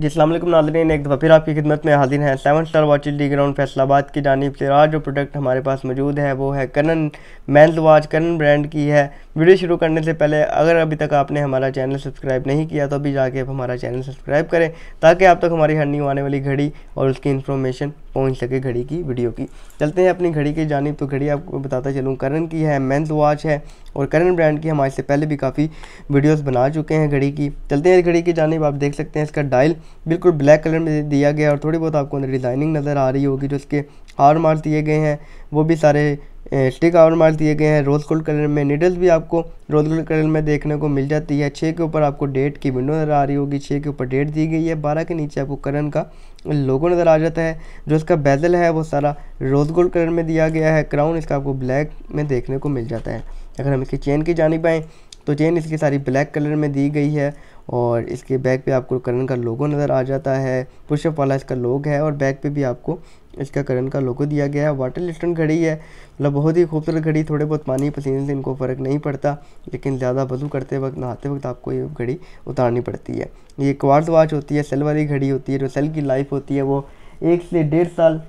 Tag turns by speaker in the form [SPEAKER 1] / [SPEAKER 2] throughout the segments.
[SPEAKER 1] जिसमें नाजरीन एक दफ़ा फिर आपकी खिदमत में हाजिर हैं seven star watch D ground Faisalabad की जानब से आज जो प्रोडक्ट हमारे पास मौजूद है वो है कनन मैंस वॉच कनन ब्रांड की है वीडियो शुरू करने से पहले अगर अभी तक आपने हमारा चैनल सब्सक्राइब नहीं किया तो अभी जाके आप हमारा चैनल सब्सक्राइब करें ताकि आप तक हमारी हर न्यू आने वाली घड़ी और उसकी इन्फॉर्मेशन पहुंच सके घड़ी की वीडियो की चलते हैं अपनी घड़ी की जानब तो घड़ी आपको बताता चलूँ करण की है मेंस वॉच है और करण ब्रांड की हमारे से पहले भी काफ़ी वीडियोज़ बना चुके हैं घड़ी की चलते हैं घड़ी की जानब आप देख सकते हैं इसका डायल बिल्कुल ब्लैक कलर में दिया गया और थोड़ी बहुत आपको अंदर डिज़ाइनिंग नज़र आ रही होगी जो इसके आवर मार्क दिए गए हैं वो भी सारे स्टिक आवर मार्क दिए गए हैं रोज गोल्ड कलर में नीडल्स भी आपको रोज गोल्ड कलर में देखने को मिल जाती है छः के ऊपर आपको डेट की विंडो नज़र आ रही होगी छः के ऊपर डेट दी गई है बारह के नीचे आपको करण का लोगो नज़र आ जाता है जो इसका बेजल है वो सारा रोज गोल्ड कलर में दिया गया है क्राउन इसका आपको ब्लैक में देखने को मिल जाता है अगर हम इसकी चेन की जानी पाएँ तो चेन इसकी सारी ब्लैक कलर में दी गई है और इसके बैक पे आपको करण का लोगो नज़र आ जाता है पुशअप वाला इसका लोग है और बैक पे भी आपको इसका करण का लोगो दिया गया है वाटर लिस्टन घड़ी है मतलब बहुत ही खूबसूरत घड़ी थोड़े बहुत पानी पसीने से इनको फ़र्क नहीं पड़ता लेकिन ज़्यादा वजू करते वक्त नहाते वक्त आपको ये घड़ी उतारनी पड़ती है ये क्वार्स वॉच होती है सेल वाली घड़ी होती है जो सेल की लाइफ होती है वो एक से डेढ़ साल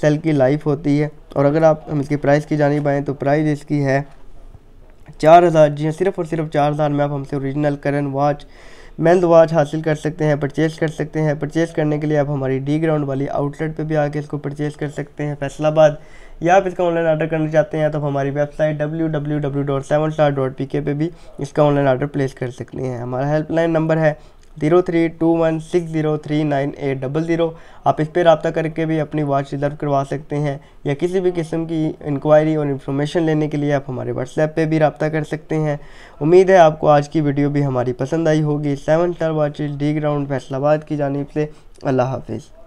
[SPEAKER 1] सेल की लाइफ होती है और अगर आप हम इसकी प्राइस की जानी पाएँ तो प्राइस इसकी है चार हज़ार जी सिर्फ और सिर्फ चार हज़ार में आप हमसे ओरिजिनल करन वॉच मेंद वॉच तो हासिल कर सकते हैं परचेज़ कर सकते हैं परचेज़ करने के लिए आप हमारी डी ग्राउंड वाली आउटलेट पर भी आके इसको परचेज़ कर सकते हैं फैसलाबाद या आप इसका ऑनलाइन ऑर्डर करना चाहते हैं तो हमारी website W W W dot seven star dot P K पे भी इसका ऑनलाइन ऑर्डर प्लेस कर सकते हैं हमारा हेल्पलाइन नंबर है zero three two one six zero three nine eight double zero आप इस पर रबता करके भी अपनी वॉच रिजर्व करवा सकते हैं या किसी भी किस्म की इंक्वायरी और इन्फॉर्मेशन लेने के लिए आप हमारे व्हाट्सएप पे भी रबता कर सकते हैं उम्मीद है आपको आज की वीडियो भी हमारी पसंद आई होगी seven star watches D ground Faisalabad की जानब से अल्लाह हाफिज़